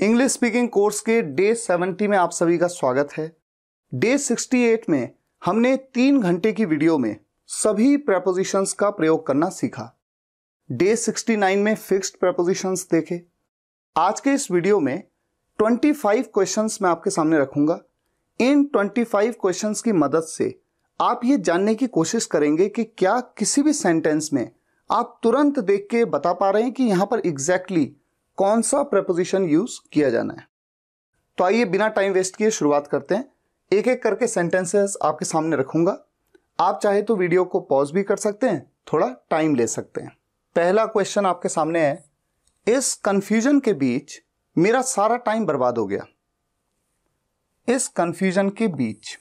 English speaking course के day 70 में आप सभी का स्वागत है डे 68 में हमने तीन घंटे की वीडियो में सभी प्रपोजिशंस का प्रयोग करना सीखा डे 69 में फिक्स्ड प्रपोजिशंस देखे आज के इस वीडियो में 25 क्वेश्चंस मैं आपके सामने रखूंगा इन 25 क्वेश्चंस की मदद से आप ये जानने की कोशिश करेंगे कि क्या किसी भी सेंटेंस में आप तुरंत देख के बता पा रहे हैं कि यहां पर एग्जैक्टली exactly कौन सा प्रपोजिशन यूज किया जाना है तो आइए बिना टाइम वेस्ट किए शुरुआत करते हैं एक एक करके सेंटेंसेस आपके सामने रखूंगा आप चाहे तो वीडियो को पॉज भी कर सकते हैं थोड़ा टाइम ले सकते हैं पहला क्वेश्चन आपके सामने है इस कंफ्यूजन के बीच मेरा सारा टाइम बर्बाद हो गया इस कंफ्यूजन के बीच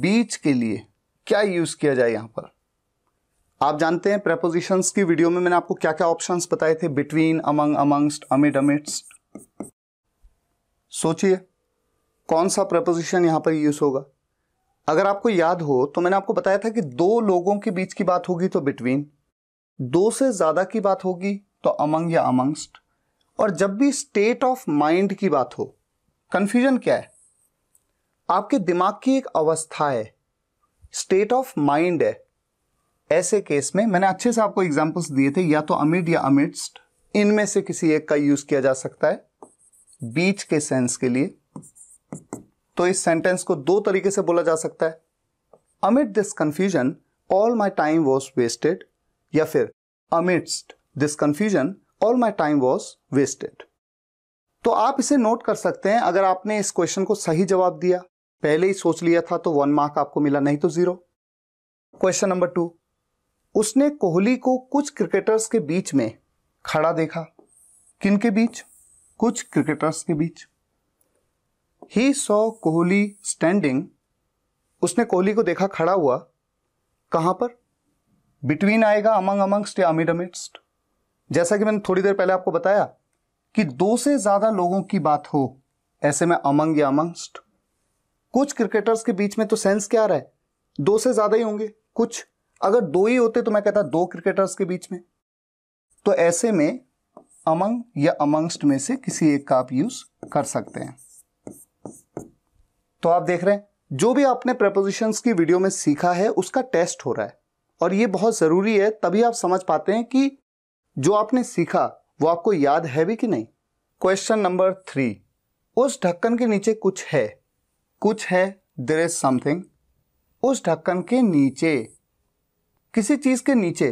बीच के लिए क्या यूज किया जाए यहां पर आप जानते हैं प्रपोजिशंस की वीडियो में मैंने आपको क्या क्या ऑप्शंस बताए थे between among amongst amid amidst सोचिए कौन सा प्रपोजिशन यहां पर यूज होगा अगर आपको याद हो तो मैंने आपको बताया था कि दो लोगों के बीच की बात होगी तो बिटवीन दो से ज़्यादा की बात होगी तो अमंग या अमंगस्ट और जब भी स्टेट ऑफ माइंड की बात हो कन्फ्यूजन क्या है आपके दिमाग की एक अवस्था है स्टेट ऑफ माइंड है ऐसे केस में मैंने अच्छे से आपको एग्जाम्पल्स दिए थे या तो अमिड या अमिडस्ट इनमें से किसी एक का यूज किया जा सकता है बीच के सेंस के लिए तो इस सेंटेंस को दो तरीके से बोला जा सकता है amid this confusion all my time was wasted या फिर amidst this confusion all my time was wasted तो आप इसे नोट कर सकते हैं अगर आपने इस क्वेश्चन को सही जवाब दिया पहले ही सोच लिया था तो वन मार्क आपको मिला नहीं तो जीरो क्वेश्चन नंबर टू उसने कोहली को कुछ क्रिकेटर्स के बीच में खड़ा देखा किन के बीच कुछ क्रिकेटर्स के बीच ही सॉ कोहली स्टैंडिंग उसने कोहली को देखा खड़ा हुआ कहां पर बिटवीन आएगा अमंग अमंगस्ट या अमिड अमिस्ट जैसा कि मैंने थोड़ी देर पहले आपको बताया कि दो से ज्यादा लोगों की बात हो ऐसे में अमंग या अमंगस्ट कुछ क्रिकेटर्स के बीच में तो सेंस क्या रहा है दो से ज्यादा ही होंगे कुछ अगर दो ही होते तो मैं कहता दो क्रिकेटर्स के बीच में तो ऐसे में अमंग या अमंगस्ट में से किसी एक का आप यूज कर सकते हैं तो आप देख रहे हैं जो भी आपने प्रपोजिशन की वीडियो में सीखा है उसका टेस्ट हो रहा है और ये बहुत ज़रूरी है तभी आप समझ पाते हैं कि जो आपने सीखा वो आपको याद है भी कि नहीं क्वेश्चन नंबर थ्री उस ढक्कन के नीचे कुछ है कुछ है देर इज समथिंग उस ढक्कन के नीचे किसी चीज के नीचे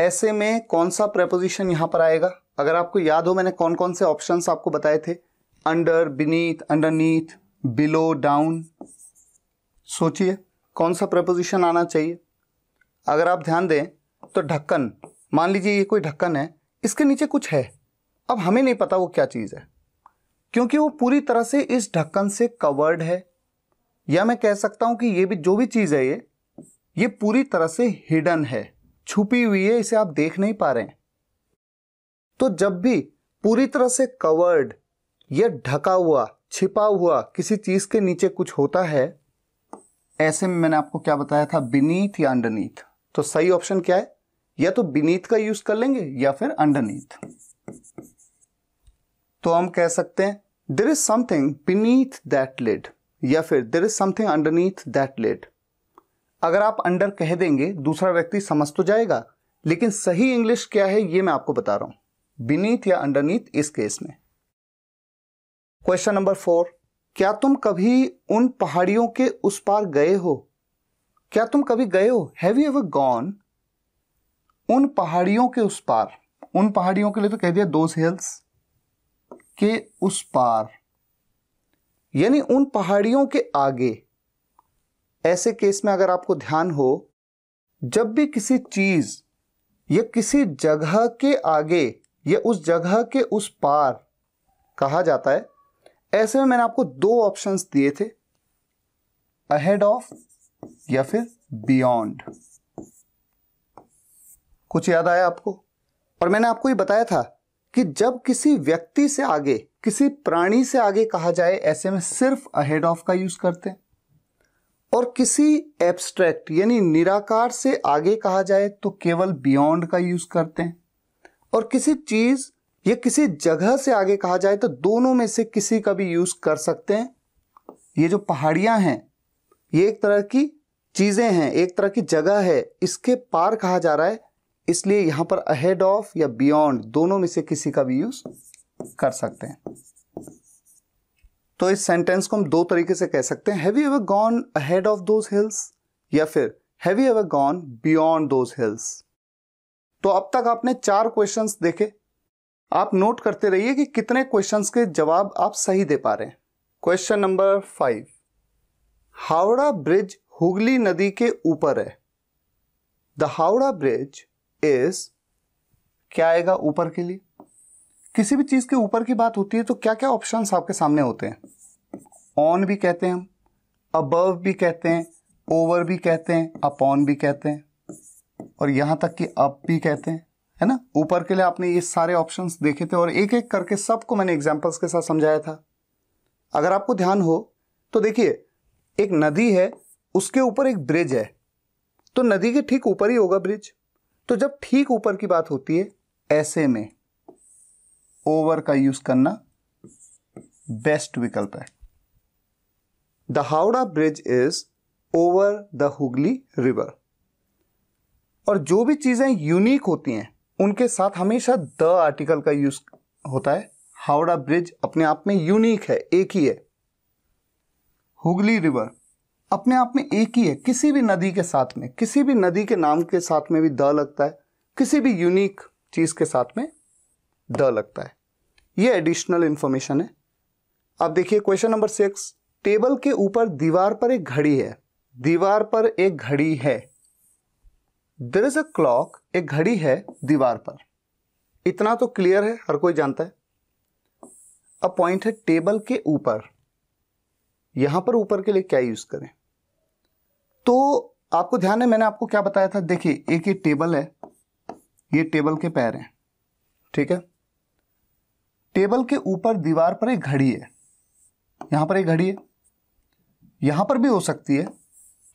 ऐसे में कौन सा प्रेपोजिशन यहां पर आएगा अगर आपको याद हो मैंने कौन कौन से ऑप्शन आपको बताए थे under beneath under below down सोचिए कौन सा प्रपोजिशन आना चाहिए अगर आप ध्यान दें तो ढक्कन मान लीजिए ये कोई ढक्कन है इसके नीचे कुछ है अब हमें नहीं पता वो क्या चीज़ है क्योंकि वो पूरी तरह से इस ढक्कन से कवर्ड है या मैं कह सकता हूँ कि ये भी जो भी चीज़ है ये ये पूरी तरह से हिडन है छुपी हुई है इसे आप देख नहीं पा रहे तो जब भी पूरी तरह से कवर्ड या ढका हुआ छिपा हुआ किसी चीज के नीचे कुछ होता है ऐसे में मैंने आपको क्या बताया था बिनीत या अंडरनीथ तो सही ऑप्शन क्या है या तो बिनीत का यूज कर लेंगे या फिर अंडरनीथ तो हम कह सकते हैं there is something beneath that lead या फिर there is something underneath that lead अगर आप अंडर कह देंगे दूसरा व्यक्ति समझ तो जाएगा लेकिन सही इंग्लिश क्या है ये मैं आपको बता रहा हूं बीनीत या अंडरनीथ इस केस में क्वेश्चन नंबर फोर क्या तुम कभी उन पहाड़ियों के उस पार गए हो क्या तुम कभी गए हो हैव यू एवर गॉन उन पहाड़ियों के उस पार उन पहाड़ियों के लिए तो कह दिया दोज हिल्स के उस पार यानी उन पहाड़ियों के आगे ऐसे केस में अगर आपको ध्यान हो जब भी किसी चीज़ या किसी जगह के आगे या उस जगह के उस पार कहा जाता है ऐसे में मैंने आपको दो ऑप्शंस दिए थे अहेड ऑफ या फिर बियॉन्ड कुछ याद आया आपको और मैंने आपको ये बताया था कि जब किसी व्यक्ति से आगे किसी प्राणी से आगे कहा जाए ऐसे में सिर्फ अहेड ऑफ का यूज करते हैं और किसी एब्स्ट्रैक्ट यानी निराकार से आगे कहा जाए तो केवल बियॉन्ड का यूज करते हैं और किसी चीज या किसी जगह से आगे कहा जाए तो दोनों में से किसी का भी यूज कर सकते हैं ये जो पहाड़ियां हैं ये एक तरह की चीजें हैं एक तरह की जगह है इसके पार कहा जा रहा है इसलिए यहाँ पर अहेड ऑफ या बियॉन्ड दोनों में से किसी का भी यूज कर सकते हैं तो इस सेंटेंस को हम दो तरीके से कह सकते हैं ever gone ahead of those hills या फिर have ever gone beyond those hills तो अब तक आपने चार क्वेश्चन देखे आप नोट करते रहिए कि कितने क्वेश्चंस के जवाब आप सही दे पा रहे हैं question number five Howrah bridge Hooghly नदी के ऊपर है द हावड़ा ब्रिज इज क्या आएगा ऊपर के लिए किसी भी चीज़ के ऊपर की बात होती है तो क्या क्या ऑप्शन आपके सामने होते हैं ऑन भी कहते हैं हम अबव भी कहते हैं ओवर भी कहते हैं अपॉन भी कहते हैं और यहाँ तक कि अप भी कहते हैं है ना ऊपर के लिए आपने ये सारे ऑप्शन देखे थे और एक एक करके सबको मैंने एग्जाम्पल्स के साथ समझाया था अगर आपको ध्यान हो तो देखिए एक नदी है उसके ऊपर एक ब्रिज है तो नदी के ठीक ऊपर ही होगा ब्रिज तो जब ठीक ऊपर की बात होती है ऐसे में ओवर का यूज करना बेस्ट विकल्प है the Howrah bridge is over the Hooghly river और जो भी चीज़ें यूनिक होती हैं उनके साथ हमेशा द आर्टिकल का यूज होता है हावड़ा ब्रिज अपने आप में यूनिक है एक ही है हुगली रिवर अपने आप में एक ही है किसी भी नदी के साथ में किसी भी नदी के नाम के साथ में भी द लगता है किसी भी यूनिक चीज़ के साथ में द लगता है ये एडिशनल इंफॉर्मेशन है अब देखिए क्वेश्चन नंबर सिक्स टेबल के ऊपर दीवार पर एक घड़ी है दीवार पर एक घड़ी है देर इज अ क्लॉक एक घड़ी है दीवार पर इतना तो क्लियर है हर कोई जानता है अब पॉइंट है टेबल के ऊपर यहां पर ऊपर के लिए क्या यूज करें तो आपको ध्यान है मैंने आपको क्या बताया था देखिए एक ये टेबल है ये टेबल के पैर हैं ठीक है टेबल के ऊपर दीवार पर एक घड़ी है यहां पर एक घड़ी है यहां पर भी हो सकती है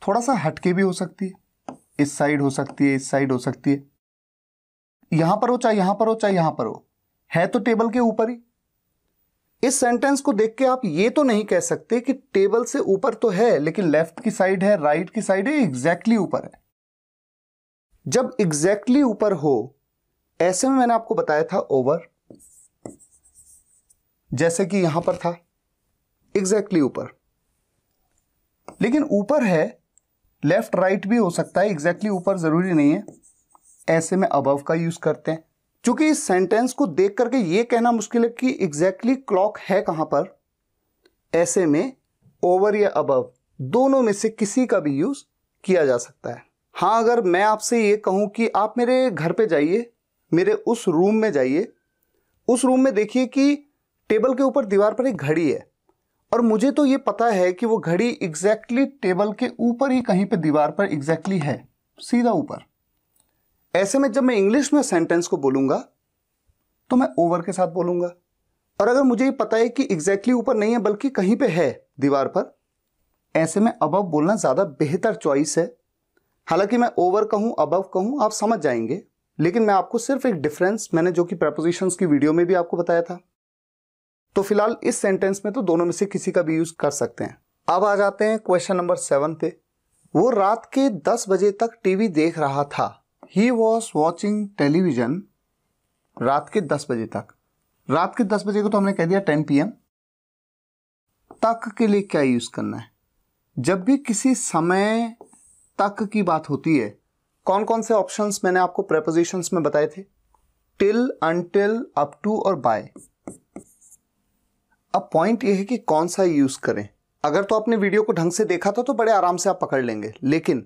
थोड़ा सा हटके भी हो सकती है इस साइड हो सकती है इस साइड हो सकती है यहां पर हो चाहे यहां पर हो चाहे यहां पर हो है तो टेबल के ऊपर ही इस सेंटेंस को देख के आप ये तो नहीं कह सकते कि टेबल से ऊपर तो है लेकिन लेफ्ट की साइड है राइट की साइड है एग्जैक्टली ऊपर है जब एग्जैक्टली ऊपर हो ऐसे में मैंने आपको बताया था ओवर जैसे कि यहां पर था एग्जैक्टली exactly ऊपर लेकिन ऊपर है लेफ्ट राइट right भी हो सकता है एग्जैक्टली exactly ऊपर जरूरी नहीं है ऐसे में अबव का यूज करते हैं चूंकि इस सेंटेंस को देख करके ये कहना मुश्किल है कि एग्जैक्टली exactly क्लॉक है कहां पर ऐसे में ओवर या अबव दोनों में से किसी का भी यूज किया जा सकता है हाँ अगर मैं आपसे ये कहूं कि आप मेरे घर पे जाइए मेरे उस रूम में जाइए उस रूम में देखिए कि टेबल के ऊपर दीवार पर एक घड़ी है और मुझे तो ये पता है कि वो घड़ी एग्जैक्टली टेबल के ऊपर ही कहीं पे दीवार पर एग्जैक्टली है सीधा ऊपर ऐसे में जब मैं इंग्लिश में सेंटेंस को बोलूंगा तो मैं ओवर के साथ बोलूंगा और अगर मुझे ये पता है कि एग्जैक्टली ऊपर नहीं है बल्कि कहीं पे है दीवार पर ऐसे में अबव बोलना ज़्यादा बेहतर चॉइस है हालांकि मैं ओवर कहूँ अबव कहूँ आप समझ जाएंगे लेकिन मैं आपको सिर्फ एक डिफरेंस मैंने जो कि प्रपोजिशन की वीडियो में भी आपको बताया था तो फिलहाल इस सेंटेंस में तो दोनों में से किसी का भी यूज कर सकते हैं अब आ जाते हैं क्वेश्चन नंबर सेवन पे वो रात के दस बजे तक टीवी देख रहा था ही वॉज वॉचिंग टेलीविजन रात के दस बजे तक रात के दस बजे को तो हमने कह दिया टेन पी तक के लिए क्या यूज करना है जब भी किसी समय तक की बात होती है कौन कौन से ऑप्शंस मैंने आपको प्रेपोजिशंस में बताए थे टिल अनटिल अप टू और बाय अब पॉइंट ये है कि कौन सा यूज करें अगर तो आपने वीडियो को ढंग से देखा था तो बड़े आराम से आप पकड़ लेंगे लेकिन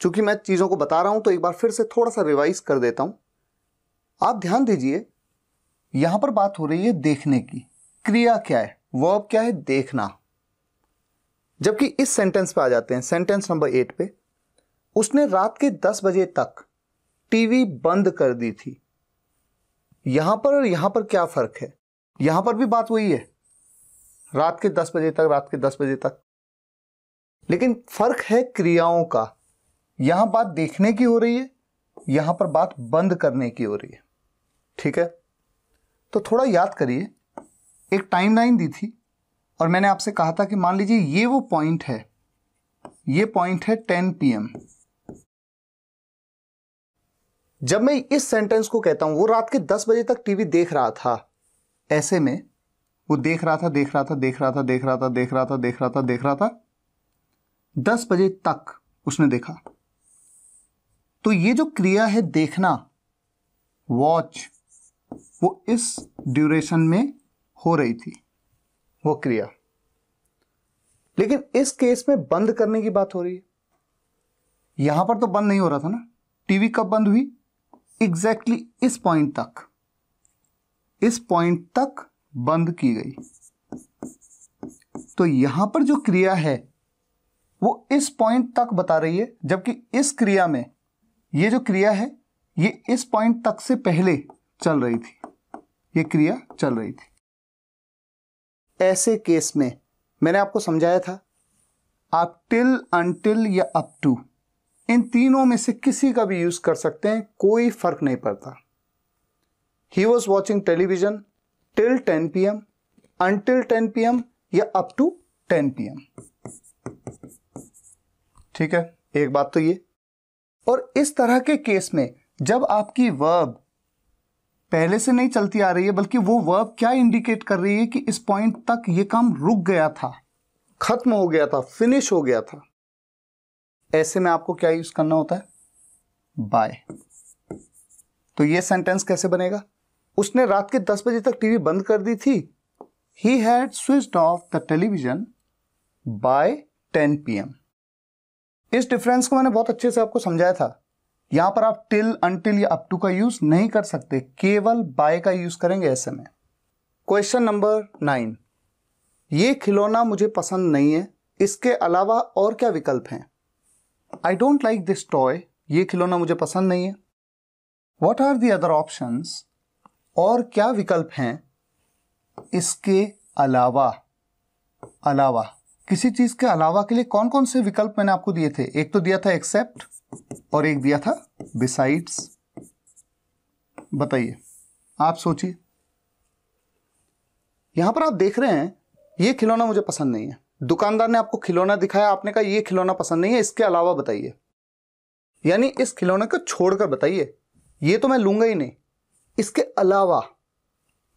चूंकि मैं चीज़ों को बता रहा हूं तो एक बार फिर से थोड़ा सा रिवाइज कर देता हूं आप ध्यान दीजिए यहां पर बात हो रही है देखने की क्रिया क्या है वर्ब क्या है देखना जबकि इस सेंटेंस पे आ जाते हैं सेंटेंस नंबर एट पे उसने रात के दस बजे तक टीवी बंद कर दी थी यहां पर और यहां पर क्या फर्क है यहां पर भी बात वही है रात के दस बजे तक रात के दस बजे तक लेकिन फर्क है क्रियाओं का यहां बात देखने की हो रही है यहां पर बात बंद करने की हो रही है ठीक है तो थोड़ा याद करिए एक टाइमलाइन दी थी और मैंने आपसे कहा था कि मान लीजिए ये वो पॉइंट है ये पॉइंट है 10 पीएम जब मैं इस सेंटेंस को कहता हूं वो रात के 10 बजे तक टीवी देख रहा था ऐसे में वो देख रहा था देख रहा था देख रहा था देख रहा था देख रहा था देख रहा था देख रहा था दस बजे तक उसने देखा तो ये जो क्रिया है देखना वॉच वो इस ड्यूरेशन में हो रही थी वो क्रिया लेकिन इस केस में बंद करने की बात हो रही है यहां पर तो बंद नहीं हो रहा था ना टीवी कब बंद हुई एग्जैक्टली exactly इस पॉइंट तक इस पॉइंट तक बंद की गई तो यहां पर जो क्रिया है वो इस पॉइंट तक बता रही है जबकि इस क्रिया में ये जो क्रिया है ये इस पॉइंट तक से पहले चल रही थी ये क्रिया चल रही थी ऐसे केस में मैंने आपको समझाया था आप टिल अनटिल या अप टू इन तीनों में से किसी का भी यूज कर सकते हैं कोई फर्क नहीं पड़ता he was watching television till 10 PM until 10 PM या अप टू 10 पीएम ठीक है एक बात तो ये और इस तरह के केस में जब आपकी वर्ब पहले से नहीं चलती आ रही है बल्कि वो वर्ब क्या इंडिकेट कर रही है कि इस पॉइंट तक ये काम रुक गया था खत्म हो गया था फिनिश हो गया था ऐसे में आपको क्या यूज करना होता है बाय तो ये सेंटेंस कैसे बनेगा उसने रात के दस बजे तक टीवी बंद कर दी थी he had switch off the television by ten P M इस डिफरेंस को मैंने बहुत अच्छे से आपको समझाया था यहां पर आप टिल अनटिल या अप टू का यूज नहीं कर सकते केवल बाय का यूज करेंगे ऐसे में क्वेश्चन नंबर नाइन ये खिलौना मुझे पसंद नहीं है इसके अलावा और क्या विकल्प हैं I don't like this toy ये खिलौना मुझे पसंद नहीं है what are the other options और क्या विकल्प हैं इसके अलावा अलावा किसी चीज के अलावा के लिए कौन कौन से विकल्प मैंने आपको दिए थे एक तो दिया था एक्सेप्ट और एक दिया था बिसाइड्स बताइए आप सोचिए यहां पर आप देख रहे हैं ये खिलौना मुझे पसंद नहीं है दुकानदार ने आपको खिलौना दिखाया आपने कहा ये खिलौना पसंद नहीं है इसके अलावा बताइए यानी इस खिलौने को छोड़कर बताइए ये तो मैं लूंगा ही नहीं इसके अलावा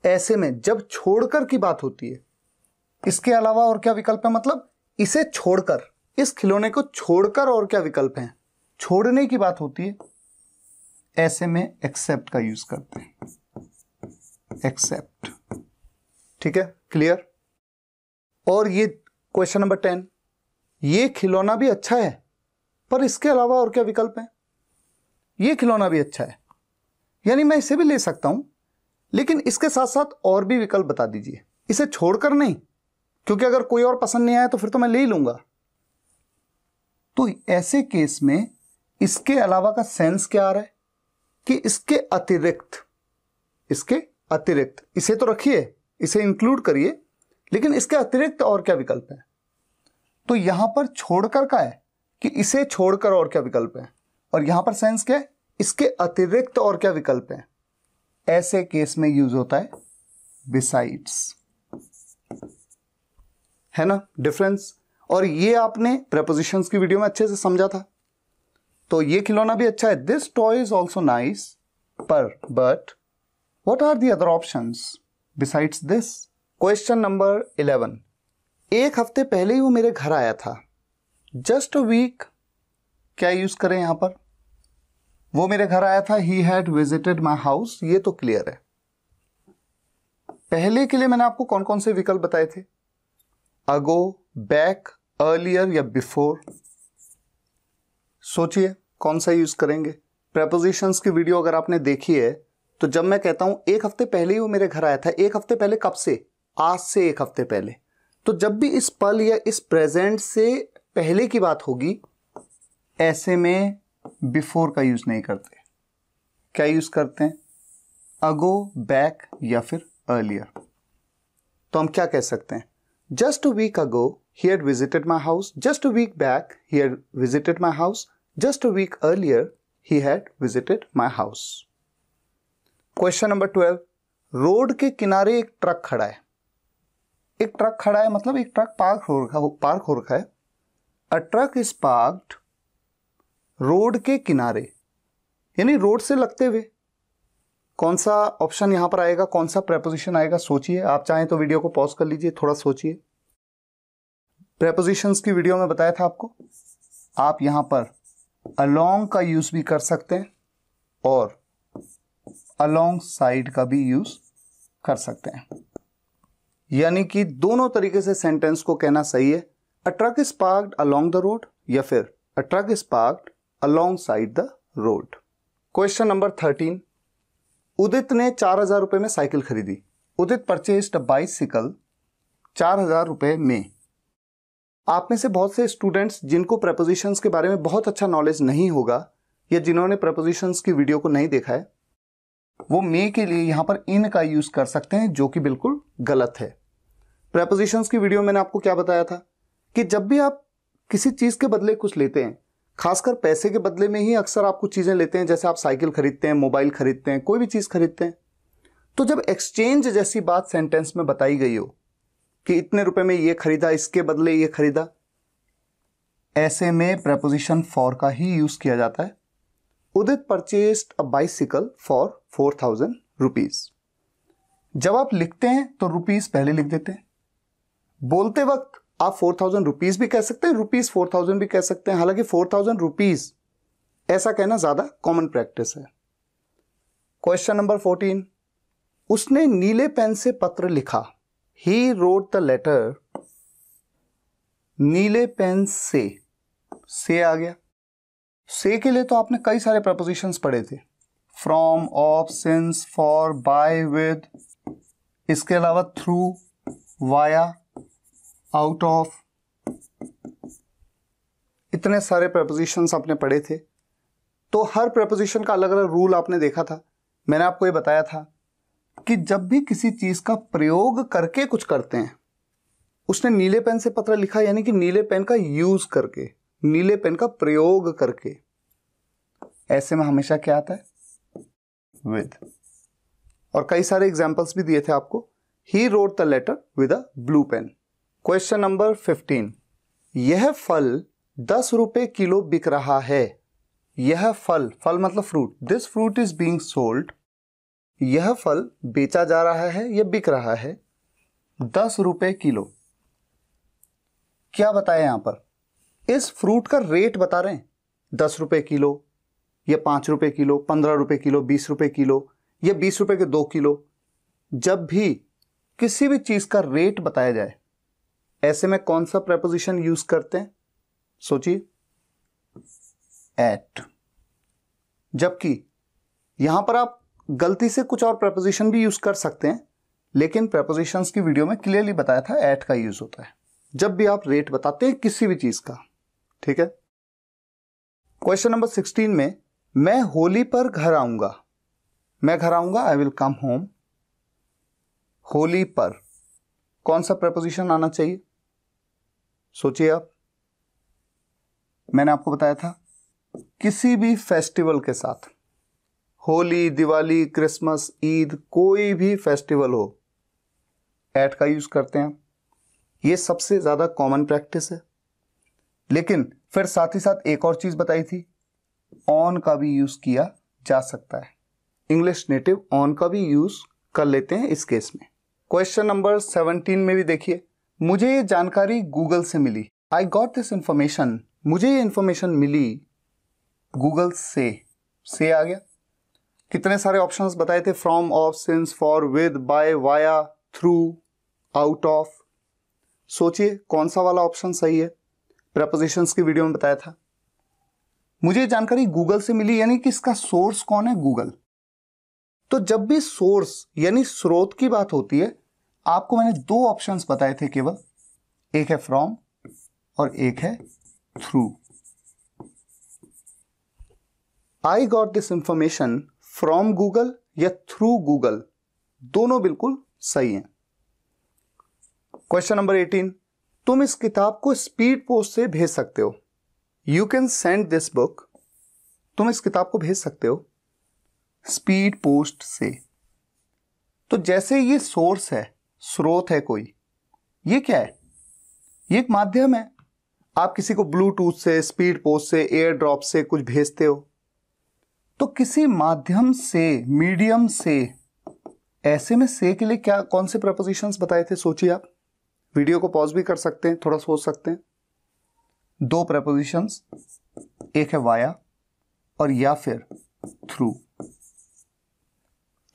ऐसे में जब छोड़कर की बात होती है इसके अलावा और क्या विकल्प है मतलब इसे छोड़कर इस खिलौने को छोड़कर और क्या विकल्प हैं छोड़ने की बात होती है ऐसे में एक्सेप्ट का यूज करते हैं एक्सेप्ट ठीक है क्लियर और ये क्वेश्चन नंबर टेन ये खिलौना भी अच्छा है पर इसके अलावा और क्या विकल्प है ये खिलौना भी अच्छा है यानी मैं इसे भी ले सकता हूं लेकिन इसके साथ साथ और भी विकल्प बता दीजिए इसे छोड़कर नहीं क्योंकि अगर कोई और पसंद नहीं आया तो फिर तो मैं ले ही लूंगा तो ऐसे केस में इसके अलावा का सेंस क्या आ रहा है कि इसके अतिरिक्त इसके अतिरिक्त इसे तो रखिए इसे इंक्लूड करिए लेकिन इसके अतिरिक्त और क्या विकल्प है तो यहां पर छोड़कर का है कि इसे छोड़कर और क्या विकल्प है और यहां पर सेंस क्या है इसके अतिरिक्त और क्या विकल्प है ऐसे केस में यूज होता है बिसाइड्स है ना डिफरेंस और ये आपने प्रपोजिशन की वीडियो में अच्छे से समझा था तो ये खिलौना भी अच्छा है this toy is also nice पर but what are the other option besides this question number eleven एक हफ्ते पहले ही वो मेरे घर आया था जस्ट अ वीक क्या यूज करें यहां पर वो मेरे घर आया था he had visited my house ये तो क्लियर है पहले के लिए मैंने आपको कौन कौन से विकल्प बताए थे अगो बैक अर्लियर या बिफोर सोचिए कौन सा यूज करेंगे प्रेपोजिशन की वीडियो अगर आपने देखी है तो जब मैं कहता हूं एक हफ्ते पहले ही वो मेरे घर आया था एक हफ्ते पहले कब से आज से एक हफ्ते पहले तो जब भी इस पल या इस प्रेजेंट से पहले की बात होगी ऐसे में बिफोर का यूज़ नहीं करते क्या यूज़ करते हैं अगो बैक या फिर अर्लियर तो हम क्या कह सकते हैं just week ago he had visited my house just week back he had visited my house just week earlier he had visited my house question number twelve road के किनारे एक ट्रक खड़ा है एक ट्रक खड़ा है मतलब एक ट्रक पार्क हो रखा पार्क हो रखा है a truck is parked road के किनारे यानी रोड से लगते हुए कौन सा ऑप्शन यहां पर आएगा कौन सा प्रेपोजिशन आएगा सोचिए आप चाहें तो वीडियो को पॉज कर लीजिए थोड़ा सोचिए प्रेपोजिशंस की वीडियो में बताया था आपको आप यहां पर अलोंग का यूज़ भी कर सकते हैं और अलोंग साइड का भी यूज़ कर सकते हैं यानी कि दोनों तरीके से सेंटेंस को कहना सही है a truck is parked along the road या फिर a truck is parked alongside the road question number thirteen Udit ने चार हजार रुपये में साइकिल खरीदी उदित परचेस्ड साइकिल चार हजार रुपये में आप में से बहुत से स्टूडेंट्स जिनको प्रपोजिशंस के बारे में बहुत अच्छा नॉलेज नहीं होगा या जिन्होंने प्रपोजिशंस की वीडियो को नहीं देखा है वो मे के लिए यहां पर इन का यूज़ कर सकते हैं जो कि बिल्कुल गलत है प्रपोजिशंस की वीडियो मैंने आपको क्या बताया था कि जब भी आप किसी चीज़ के बदले कुछ लेते हैं खासकर पैसे के बदले में ही अक्सर आप कुछ चीज़ें लेते हैं जैसे आप साइकिल खरीदते हैं मोबाइल खरीदते हैं कोई भी चीज़ खरीदते हैं तो जब एक्सचेंज जैसी बात सेंटेंस में बताई गई हो कि इतने रुपए में ये खरीदा इसके बदले ये खरीदा ऐसे में प्रपोजिशन फॉर का ही यूज़ किया जाता है Udit purchased a bicycle for four thousand rupees जब आप लिखते हैं तो रुपीज़ पहले लिख देते हैं बोलते वक्त आप फोर थाउजेंड रुपीज़ भी कह सकते हैं रुपीज़ फोर थाउजेंड भी कह सकते हैं हालांकि फोर थाउजेंड रुपीज़ ऐसा कहना ज़्यादा कॉमन प्रैक्टिस है क्वेश्चन नंबर फोर्टीन उसने नीले पेन से पत्र लिखा ही रोड द लेटर नीले पेन से से आ गया से के लिए तो आपने कई सारे प्रपोजिशन पढ़े थे from of since for by with इसके अलावा थ्रू वाया आउट ऑफ इतने सारे प्रपोजिशन आपने पढ़े थे तो हर प्रपोजिशन का अलग अलग रूल आपने देखा था मैंने आपको ये बताया था कि जब भी किसी चीज़ का प्रयोग करके कुछ करते हैं उसने नीले पेन से पत्र लिखा यानी कि नीले पेन का यूज़ करके नीले पेन का प्रयोग करके ऐसे में हमेशा क्या आता है विद और कई सारे एग्जाम्पल्स भी दिए थे आपको he wrote the letter with a blue pen question number fifteen यह फल दस रुपये किलो बिक रहा है यह फल फल मतलब fruit this fruit is being sold यह फल बेचा जा रहा है यह बिक रहा है दस रुपये किलो क्या बताया यहां पर इस फ्रूट का रेट बता रहे हैं दस रुपये किलो या पांच रुपये किलो पंद्रह रुपये किलो बीस रुपये किलो या बीस रुपये के दो किलो जब भी किसी भी चीज़ का रेट बताया जाए ऐसे में कौन सा प्रपोजिशन यूज करते हैं सोचिए एट जबकि यहां पर आप गलती से कुछ और प्रपोजिशन भी यूज कर सकते हैं लेकिन प्रेपोजिशन की वीडियो में क्लियरली बताया था एट का यूज होता है जब भी आप रेट बताते हैं किसी भी चीज का ठीक है क्वेश्चन नंबर सिक्सटीन में मैं होली पर घर आऊंगा मैं घर आऊंगा I will come home Holi पर कौन सा प्रपोजिशन आना चाहिए सोचिए आप मैंने आपको बताया था किसी भी फेस्टिवल के साथ होली दिवाली क्रिसमस ईद कोई भी फेस्टिवल हो ऐट का यूज़ करते हैं ये सबसे ज़्यादा कॉमन प्रैक्टिस है लेकिन फिर साथ ही साथ एक और चीज़ बताई थी ऑन का भी यूज़ किया जा सकता है इंग्लिश नेटिव ऑन का भी यूज़ कर लेते हैं इस केस में क्वेश्चन नंबर सेवनटीन में भी देखिए मुझे ये जानकारी गूगल से मिली आई गॉट दिस इंफॉर्मेशन मुझे ये इन्फॉर्मेशन मिली गूगल से से आ गया कितने सारे ऑप्शंस बताए थे from of since for with by via through out of सोचिए कौन सा वाला ऑप्शन सही है प्रपोजिशंस की वीडियो में बताया था मुझे जानकारी गूगल से मिली यानी कि इसका सोर्स कौन है गूगल तो जब भी सोर्स यानी स्रोत की बात होती है आपको मैंने दो ऑप्शंस बताए थे केवल एक है फ्रॉम और एक है through I got this information from Google या थ्रू गूगल दोनों बिल्कुल सही हैं क्वेश्चन नंबर 18 तुम इस किताब को स्पीड पोस्ट से भेज सकते हो you can send this book तुम इस किताब को भेज सकते हो स्पीड पोस्ट से तो जैसे ये सोर्स है स्रोत है कोई ये क्या है ये एक माध्यम है आप किसी को ब्लूटूथ से स्पीड पोस्ट से एयर ड्रॉप से कुछ भेजते हो तो किसी माध्यम से मीडियम से ऐसे में से के लिए क्या कौन से प्रपोजिशन बताए थे सोचिए आप वीडियो को पॉज भी कर सकते हैं थोड़ा सोच सकते हैं दो प्रपोजिशंस एक है वाया और या फिर थ्रू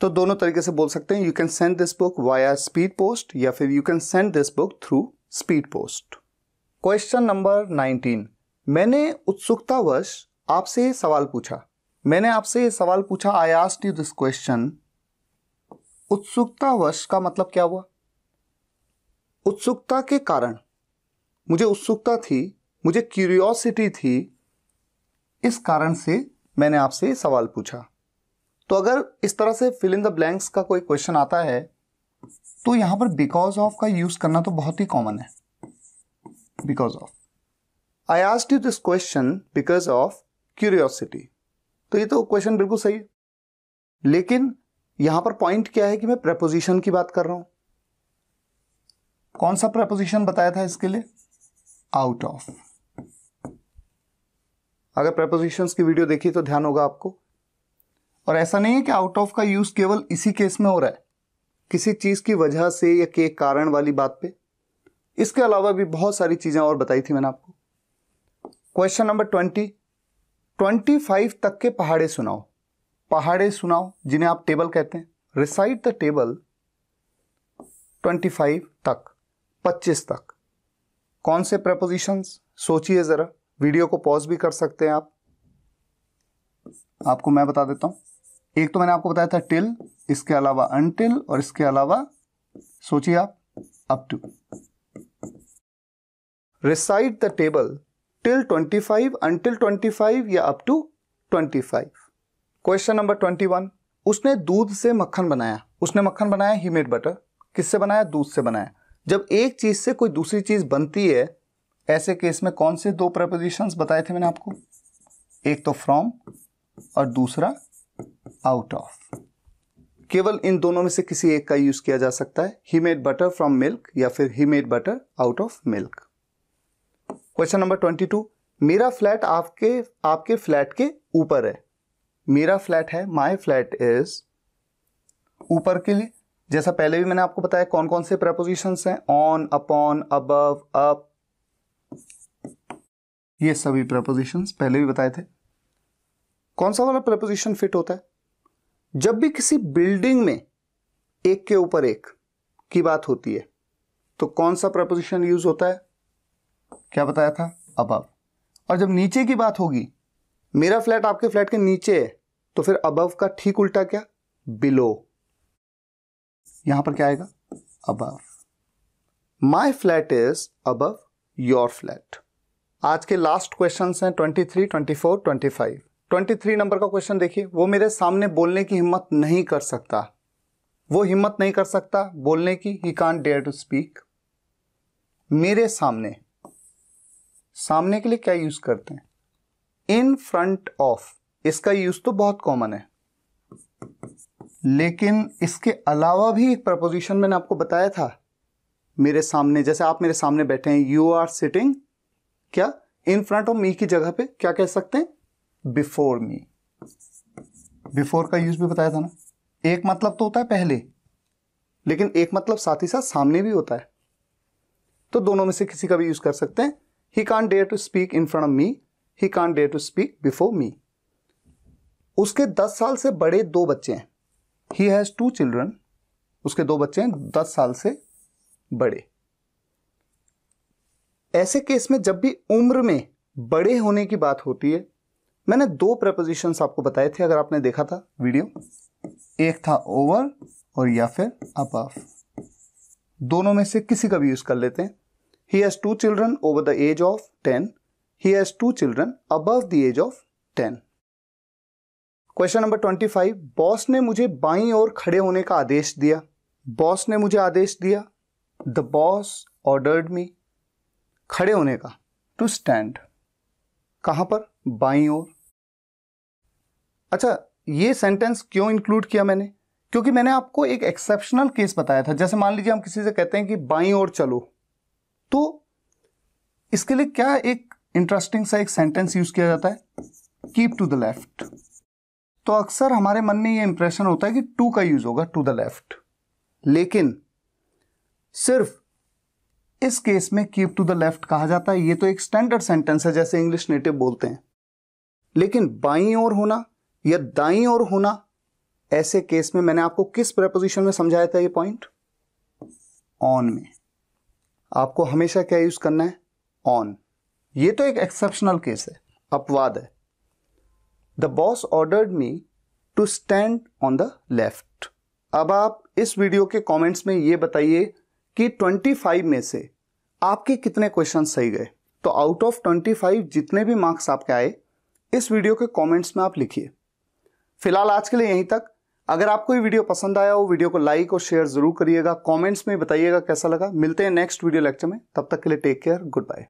तो दोनों तरीके से बोल सकते हैं you can send this book via speed post या फिर you can send this book through speed post question number 19 मैंने उत्सुकतावश आपसे ये सवाल पूछा मैंने आपसे ये सवाल पूछा I asked you this question उत्सुकतावश का मतलब क्या हुआ उत्सुकता के कारण मुझे उत्सुकता थी मुझे क्यूरियोसिटी थी इस कारण से मैंने आपसे सवाल पूछा तो अगर इस तरह से फिल इन द ब्लैंक्स का कोई क्वेश्चन आता है तो यहां पर बिकॉज ऑफ का यूज करना तो बहुत ही कॉमन है because of I asked you this question because of curiosity तो ये तो क्वेश्चन बिल्कुल सही है लेकिन यहां पर पॉइंट क्या है कि मैं प्रेपोजिशन की बात कर रहा हूं कौन सा प्रेपोजिशन बताया था इसके लिए आउट ऑफ अगर प्रेपोजिशन की वीडियो देखी तो ध्यान होगा आपको और ऐसा नहीं है कि आउट ऑफ का यूज केवल इसी केस में हो रहा है किसी चीज की वजह से या के कारण वाली बात पे इसके अलावा भी बहुत सारी चीजें और बताई थी मैंने आपको question number twenty twenty five तक के पहाड़े सुनाओ पहाड़े सुनाओ जिन्हें आप टेबल कहते हैं recite the table twenty five तक पच्चीस तक कौन से प्रपोजिशंस सोचिए जरा वीडियो को पॉज भी कर सकते हैं आप आपको मैं बता देता हूं एक तो मैंने आपको बताया था टिल इसके अलावा अनटिल और इसके अलावा सोचिए आप up to recite the table till 25 until 25 या अप टू 25 क्वेश्चन नंबर 21 उसने दूध से मक्खन बनाया उसने मक्खन बनाया ही मेड बटर किससे बनाया दूध से बनाया जब एक चीज से कोई दूसरी चीज बनती है ऐसे केस में कौन से दो प्रपोजिशन बताए थे मैंने आपको एक तो फ्रॉम और दूसरा आउट ऑफ केवल इन दोनों में से किसी एक का यूज किया जा सकता है he made butter from milk या फिर he made butter out of milk question number twenty two मेरा फ्लैट आपके आपके फ्लैट के ऊपर है मेरा फ्लैट है माई फ्लैट इज ऊपर के लिए जैसा पहले भी मैंने आपको बताया कौन कौन से प्रपोजिशन हैं ऑन अपॉन अबव अप ये सभी प्रपोजिशन पहले भी बताए थे कौन सा वाला प्रपोजिशन फिट होता है जब भी किसी बिल्डिंग में एक के ऊपर एक की बात होती है तो कौन सा प्रपोजिशन यूज होता है क्या बताया था अबव और जब नीचे की बात होगी मेरा फ्लैट आपके फ्लैट के नीचे है तो फिर अबव का ठीक उल्टा क्या बिलो यहां पर क्या आएगा above my flat is above your flat आज के लास्ट क्वेश्चन हैं twenty three twenty four twenty five twenty three number का क्वेश्चन देखिए वो मेरे सामने बोलने की हिम्मत नहीं कर सकता वो हिम्मत नहीं कर सकता बोलने की he can't dare to speak मेरे सामने सामने के लिए क्या यूज करते हैं इन फ्रंट ऑफ इसका यूज तो बहुत कॉमन है लेकिन इसके अलावा भी एक प्रपोजिशन मैंने आपको बताया था मेरे सामने जैसे आप मेरे सामने बैठे हैं यू आर सिटिंग क्या इन फ्रंट ऑफ मी की जगह पे क्या कह सकते हैं बिफोर मी बिफोर का यूज भी बताया था ना एक मतलब तो होता है पहले लेकिन एक मतलब साथ ही साथ सामने भी होता है तो दोनों में से किसी का भी यूज कर सकते हैं he can't dare to speak in front of me he can't dare to speak before me उसके दस साल से बड़े दो बच्चे हैं ही हैज़ टू चिल्ड्रन उसके दो बच्चे हैं दस साल से बड़े ऐसे केस में जब भी उम्र में बड़े होने की बात होती है मैंने दो प्रपोजिशन आपको बताए थे अगर आपने देखा था वीडियो एक था ओवर और या फिर अबव दोनों में से किसी का भी यूज कर लेते हैं he has two children over the age of ten he has two children above the age of ten question number twenty five boss ने मुझे बाई और खड़े होने का आदेश दिया बॉस ने मुझे आदेश दिया द बॉस ऑर्डर्ड मी खड़े होने का टू स्टैंड कहां पर बाई और अच्छा ये सेंटेंस क्यों इंक्लूड किया मैंने क्योंकि मैंने आपको एक एक्सेप्शनल केस बताया था जैसे मान लीजिए हम किसी से कहते हैं कि बाई और चलो तो इसके लिए क्या एक इंटरेस्टिंग सा एक सेंटेंस यूज किया जाता है कीप टू द लेफ्ट तो अक्सर हमारे मन में ये इंप्रेशन होता है कि टू का यूज होगा टू द लेफ्ट लेकिन सिर्फ इस केस में कीप टू द लेफ्ट कहा जाता है ये तो एक स्टैंडर्ड सेंटेंस है जैसे इंग्लिश नेटिव बोलते हैं लेकिन बाई और होना या दाई और होना ऐसे केस में मैंने आपको किस प्रपोजिशन में समझाया था ये पॉइंट ऑन में आपको हमेशा क्या यूज करना है ऑन ये तो एक एक्सेप्शनल केस है अपवाद है the boss ordered me to stand on the left अब आप इस वीडियो के कमेंट्स में ये बताइए कि 25 में से आपके कितने क्वेश्चन सही गए तो आउट ऑफ 25 जितने भी मार्क्स आपके आए इस वीडियो के कमेंट्स में आप लिखिए फिलहाल आज के लिए यहीं तक अगर आपको ये वीडियो पसंद आया हो वीडियो को लाइक और शेयर जरूर करिएगा कमेंट्स में बताइएगा कैसा लगा मिलते हैं नेक्स्ट वीडियो लेक्चर में तब तक के लिए टेक केयर गुड बाय